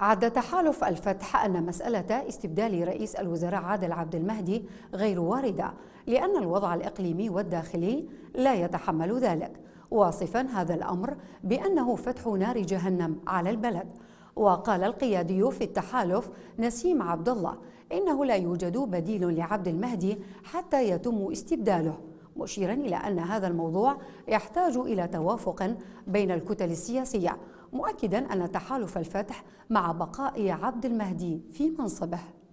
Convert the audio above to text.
عد تحالف الفتح أن مسألة استبدال رئيس الوزراء عادل عبد المهدي غير واردة لأن الوضع الإقليمي والداخلي لا يتحمل ذلك واصفا هذا الأمر بأنه فتح نار جهنم على البلد وقال القيادي في التحالف نسيم عبد الله إنه لا يوجد بديل لعبد المهدي حتى يتم استبداله مشيرا إلى أن هذا الموضوع يحتاج إلى توافق بين الكتل السياسية مؤكدا أن تحالف الفتح مع بقاء عبد المهدي في منصبه